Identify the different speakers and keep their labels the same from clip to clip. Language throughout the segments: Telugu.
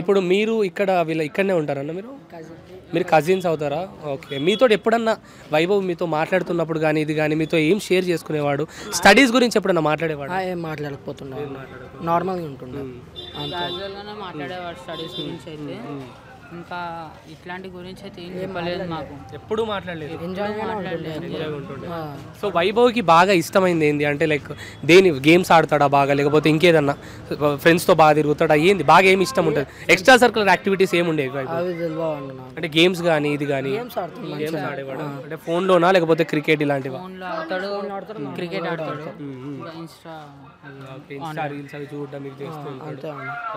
Speaker 1: ఇప్పుడు మీరు ఇక్కడ వీళ్ళ ఇక్కడనే ఉంటారన్న మీరు మీరు కజిన్స్ అవుతారా ఓకే మీతో ఎప్పుడన్నా వైభవ్ మీతో మాట్లాడుతున్నప్పుడు కానీ ఇది కానీ మీతో ఏం షేర్ చేసుకునేవాడు స్టడీస్ గురించి ఎప్పుడన్నా hmm. మాట్లాడేవాడు
Speaker 2: మాట్లాడకపోతున్నాడు నార్మల్గా ఉంటున్నాడు స్టడీస్ గురించి అయితే hmm, hmm. ఇంకా ఇట్లాంటి గురించి అయితే ఏం చెప్పలేదు మాకు ఎప్పుడు మాట్లాడలేదు
Speaker 1: సో వైభవ్కి బాగా ఇష్టమైంది ఏంది అంటే లైక్ దేని గేమ్స్ ఆడతాడా బాగా లేకపోతే ఇంకేదన్నా ఫ్రెండ్స్తో బాగా తిరుగుతాడా ఏంది బాగా ఏమి ఇష్టం ఉంటుంది ఎక్స్ట్రా సర్కులర్ యాక్టివిటీస్ ఉండేవి అంటే గేమ్స్ కానీ ఇది కానీ గేమ్స్ ఆడేవాడు అంటే ఫోన్లోనా లేకపోతే క్రికెట్ ఇలాంటివి
Speaker 2: క్రికెట్ ఆడతాడు
Speaker 1: చూడడం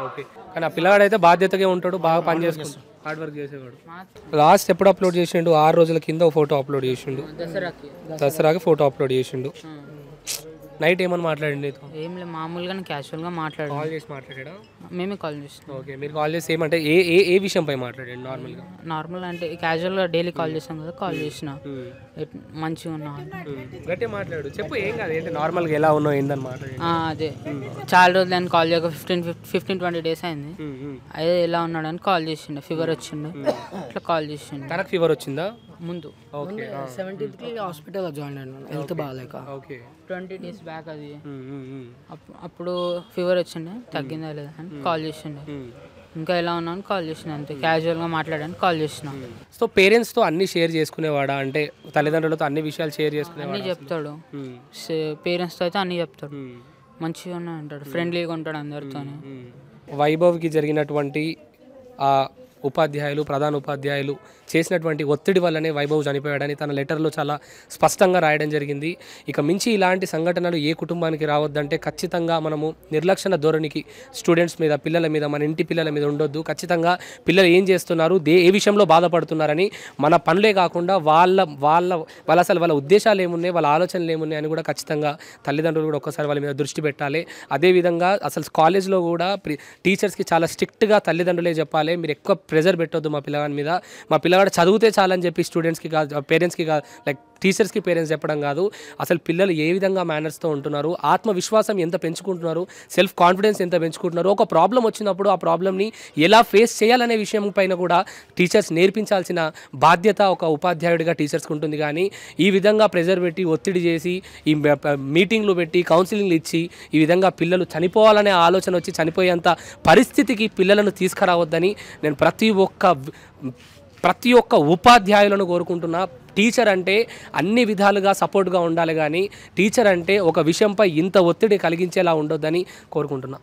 Speaker 1: ఓకే కానీ ఆ అయితే బాధ్యతగా ఉంటాడు బాగా పని చేసుకుంటాడు హార్డ్ వర్క్ చేసేవాడు లాస్ట్ ఎప్పుడు అప్లోడ్ చేసిండు ఆరు రోజుల కింద ఫోటో అప్లోడ్ చేసిండు దసరాకి ఫోటో అప్లోడ్ చేసిండు నైట్ ఏమని మాట్లాడండి
Speaker 2: ఏం లేదు మామూలుగానే క్యాజువల్గా మాట్లాడాను కాల్ చేసి మాట్లాడా మేమే కాల్ చేస్తాం ఓకే మీరు
Speaker 1: కాల్ చేసి ఏమంటే ఏ ఏ ఏ విషయంపై మాట్లాడండి నార్మల్గా
Speaker 2: నార్మల్ అంటే క్యాజువల్గా డైలీ కాల్ చేస్తాం కదా కాల్ చేసిన మంచిగా ఉన్నా
Speaker 1: గట్టిగా మాట్లాడు చెప్పు ఏం కాదు ఏంటి నార్మల్గా ఎలా ఉన్నావు ఏందని మాట్లాడండి
Speaker 2: అదే చాలా రోజులు నేను కాల్ చేయక ఫిఫ్టీన్ ఫిఫ్టీన్ ట్వంటీ డేస్ అయింది అదే ఎలా ఉన్నాడు అని కాల్ చేసిండు ఫీవర్ వచ్చిండు అట్లా కాల్ చేసిండు తనకు ఫీవర్ వచ్చిందా ముందు ఓకే సెవెంటీన్త్కి హాస్పిటల్లో జాయిన్ అయినాను హెల్త్ బాగాలేక ఓకే ట్వంటీ డేస్ బ్యాక్ అది అప్పుడు ఫీవర్ వచ్చిండే తగ్గిందా లేదా అని కాల్ చేసిండే ఇంకా ఎలా అని కాల్ చేసిన అంతే క్యాజువల్గా మాట్లాడడానికి కాల్ చేసిన
Speaker 1: సో పేరెంట్స్తో అన్ని షేర్ చేసుకునేవాడా అంటే తల్లిదండ్రులతో అన్ని విషయాలు షేర్ చేసుకునే అన్ని
Speaker 2: చెప్తాడు పేరెంట్స్తో అయితే అన్నీ చెప్తాడు మంచిగా ఉన్నాడు అంటాడు ఫ్రెండ్లీగా ఉంటాడు అందరితో
Speaker 1: వైభవ్కి జరిగినటువంటి ఉపాధ్యాయులు ప్రధాన ఉపాధ్యాయులు చేసినటువంటి ఒత్తిడి వల్లనే వైభవ్ చనిపోయాడని తన లెటర్లో చాలా స్పష్టంగా రాయడం జరిగింది ఇక మించి ఇలాంటి సంఘటనలు ఏ కుటుంబానికి రావద్దంటే ఖచ్చితంగా మనము నిర్లక్షణ ధోరణికి స్టూడెంట్స్ మీద పిల్లల మీద మన ఇంటి పిల్లల మీద ఉండొద్దు ఖచ్చితంగా పిల్లలు ఏం చేస్తున్నారు దే ఏ విషయంలో బాధపడుతున్నారని మన పనులే కాకుండా వాళ్ళ వాళ్ళ వాళ్ళ అసలు వాళ్ళ ఉద్దేశాలు ఏమున్నాయి వాళ్ళ ఆలోచనలు ఏమున్నాయి అని కూడా ఖచ్చితంగా తల్లిదండ్రులు కూడా ఒక్కసారి వాళ్ళ మీద దృష్టి పెట్టాలి అదేవిధంగా అసలు కాలేజ్లో కూడా టీచర్స్కి చాలా స్ట్రిక్ట్గా తల్లిదండ్రులే చెప్పాలి మీరు ఎక్కువ ప్రెజర్ పెట్టొద్దు మా పిల్లగాడి మీద మా పిల్లగాడు చదివితే చాలని చెప్పి స్టూడెంట్స్కి కాదు పేరెంట్స్కి కాదు లైక్ టీచర్స్కి పేరెంట్స్ చెప్పడం కాదు అసలు పిల్లలు ఏ విధంగా మేనర్స్తో ఉంటున్నారు ఆత్మవిశ్వాసం ఎంత పెంచుకుంటున్నారు సెల్ఫ్ కాన్ఫిడెన్స్ ఎంత పెంచుకుంటున్నారు ఒక ప్రాబ్లం వచ్చినప్పుడు ఆ ప్రాబ్లమ్ని ఎలా ఫేస్ చేయాలనే విషయం పైన కూడా టీచర్స్ నేర్పించాల్సిన బాధ్యత ఒక ఉపాధ్యాయుడిగా టీచర్స్కి ఉంటుంది కానీ ఈ విధంగా ప్రెజర్ పెట్టి ఒత్తిడి చేసి ఈ మీటింగ్లు పెట్టి కౌన్సిలింగ్లు ఇచ్చి ఈ విధంగా పిల్లలు చనిపోవాలనే ఆలోచన వచ్చి చనిపోయేంత పరిస్థితికి పిల్లలను తీసుకురావద్దని నేను ప్రతి ఒక్క ప్రతి ఒక్క ఉపాధ్యాయులను కోరుకుంటున్నా టీచర్ అంటే అన్ని విధాలుగా సపోర్ట్గా ఉండాలి కానీ టీచర్ అంటే ఒక విషయంపై ఇంత ఒత్తిడి కలిగించేలా ఉండొద్దని కోరుకుంటున్నా